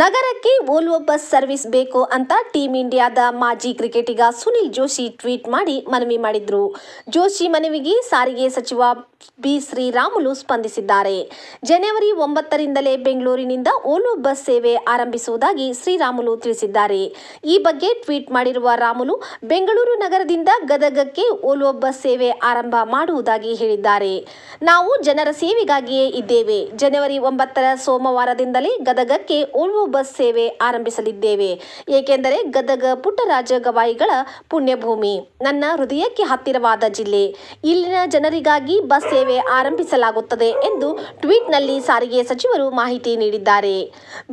ನಗರಕ್ಕೆ ಓಲ್ವ bus service ಬೇಕು ಅಂತ ಟೀಂ ಇಂಡಿಯಾದ ಮಾಜಿ ಕ್ರಿಕೆಟಿಗ ಸುನಿಲ್ ಜೋಶಿ ಟ್ವೀಟ್ ಮಾಡಿ ಮನವಿ ಮಾಡಿದ್ರು ಜೋಶಿ ಮನವಿಗೆ ಸಾರಿಗೆ ಸಚಿವ ಬಿ ಶ್ರೀರಾಮುಲು ಸ್ಪಂದಿಸಿದ್ದಾರೆ ಜನವರಿ ಒಂಬತ್ತರಿಂದಲೇ ಬೆಂಗಳೂರಿನಿಂದ ಓಲೋ ಬಸ್ ಸೇವೆ ಆರಂಭಿಸುವುದಾಗಿ ಶ್ರೀರಾಮುಲು ತಿಳಿಸಿದ್ದಾರೆ ಈ ಬಗ್ಗೆ ಟ್ವೀಟ್ ಮಾಡಿರುವ ರಾಮುಲು ಬೆಂಗಳೂರು ನಗರದಿಂದ ಗದಗಕ್ಕೆ ಓಲೋ ಬಸ್ ಸೇವೆ ಆರಂಭ ಮಾಡುವುದಾಗಿ ಹೇಳಿದ್ದಾರೆ ನಾವು ಜನರ ಸೇವೆಗಾಗಿಯೇ ಇದ್ದೇವೆ ಜನವರಿ ಒಂಬತ್ತರ ಸೋಮವಾರದಿಂದಲೇ ಗದಗಕ್ಕೆ ಓಲ್ವೋ ಬಸ್ ಸೇವೆ ಆರಂಭಿಸಲಿದ್ದೇವೆ ಏಕೆಂದರೆ ಗದಗ ಪುಟ್ಟರಾಜ ಗವಾಯಿಗಳ ಪುಣ್ಯಭೂಮಿ ನನ್ನ ಹೃದಯಕ್ಕೆ ಹತ್ತಿರವಾದ ಜಿಲ್ಲೆ ಇಲ್ಲಿನ ಜನರಿಗಾಗಿ ಬಸ್ ಸೇವೆ ಆರಂಭಿಸಲಾಗುತ್ತದೆ ಎಂದು ಟ್ವೀಟ್ನಲ್ಲಿ ಸಾರಿಗೆ ಸಚಿವರು ಮಾಹಿತಿ ನೀಡಿದ್ದಾರೆ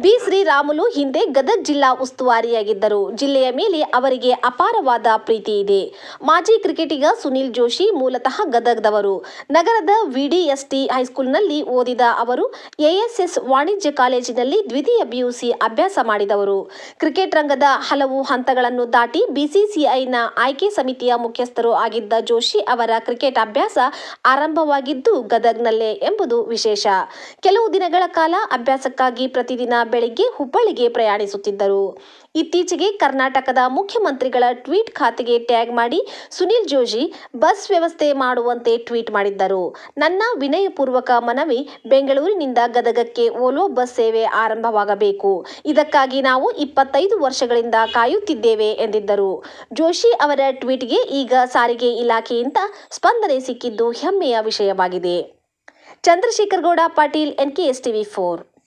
ಬಿ ಶ್ರೀರಾಮುಲು ಹಿಂದೆ ಗದಗ ಜಿಲ್ಲಾ ಉಸ್ತುವಾರಿಯಾಗಿದ್ದರು ಜಿಲ್ಲೆಯ ಮೇಲೆ ಅವರಿಗೆ ಅಪಾರವಾದ ಪ್ರೀತಿ ಇದೆ ಮಾಜಿ ಕ್ರಿಕೆಟಿಗ ಸುನಿಲ್ ಜೋಶಿ ಮೂಲತಃ ಗದಗದವರು ನಗರದ ವಿಡಿಎಸ್ಟಿ ಹೈಸ್ಕೂಲ್ನಲ್ಲಿ ಓದಿದ ಅವರು ಎಎಸ್ಎಸ್ ವಾಣಿಜ್ಯ ಕಾಲೇಜಿನಲ್ಲಿ ದ್ವಿತೀಯ ಪಿಯು ನುಸಿ ಅಭ್ಯಾಸ ಮಾಡಿದವರು ಕ್ರಿಕೆಟ್ ರಂಗದ ಹಲವು ಹಂತಗಳನ್ನು ದಾಟಿ ಬಿಸಿಸಿಐನ ಆಯ್ಕೆ ಸಮಿತಿಯ ಮುಖ್ಯಸ್ಥರು ಆಗಿದ್ದ ಜೋಶಿ ಅವರ ಕ್ರಿಕೆಟ್ ಅಭ್ಯಾಸ ಆರಂಭವಾಗಿದ್ದು ಗದಗ್ನಲ್ಲೇ ಎಂಬುದು ವಿಶೇಷ ಕೆಲವು ದಿನಗಳ ಕಾಲ ಅಭ್ಯಾಸಕ್ಕಾಗಿ ಪ್ರತಿದಿನ ಬೆಳಿಗ್ಗೆ ಹುಬ್ಬಳ್ಳಿಗೆ ಪ್ರಯಾಣಿಸುತ್ತಿದ್ದರು ಇತ್ತೀಚೆಗೆ ಕರ್ನಾಟಕದ ಮುಖ್ಯಮಂತ್ರಿಗಳ ಟ್ವೀಟ್ ಖಾತೆಗೆ ಟ್ಯಾಗ್ ಮಾಡಿ ಸುನಿಲ್ ಜೋಶಿ ಬಸ್ ವ್ಯವಸ್ಥೆ ಮಾಡುವಂತೆ ಟ್ವೀಟ್ ಮಾಡಿದ್ದರು ನನ್ನ ವಿನಯಪೂರ್ವಕ ಮನವಿ ಬೆಂಗಳೂರಿನಿಂದ ಗದಗಕ್ಕೆ ಓಲೋ ಬಸ್ ಸೇವೆ ಆರಂಭವಾಗಬೇಕು ಇದಕ್ಕಾಗಿ ನಾವು ಇಪ್ಪತ್ತೈದು ವರ್ಷಗಳಿಂದ ಕಾಯುತ್ತಿದ್ದೇವೆ ಎಂದಿದ್ದರು ಜೋಶಿ ಅವರ ಟ್ವೀಟ್ಗೆ ಈಗ ಸಾರಿಗೆ ಇಲಾಖೆಯಿಂದ ಸ್ಪಂದನೆ ಸಿಕ್ಕಿದ್ದು ಹೆಮ್ಮೆಯ ವಿಷಯವಾಗಿದೆ Chandrashekhar Gowda Patil NKS TV four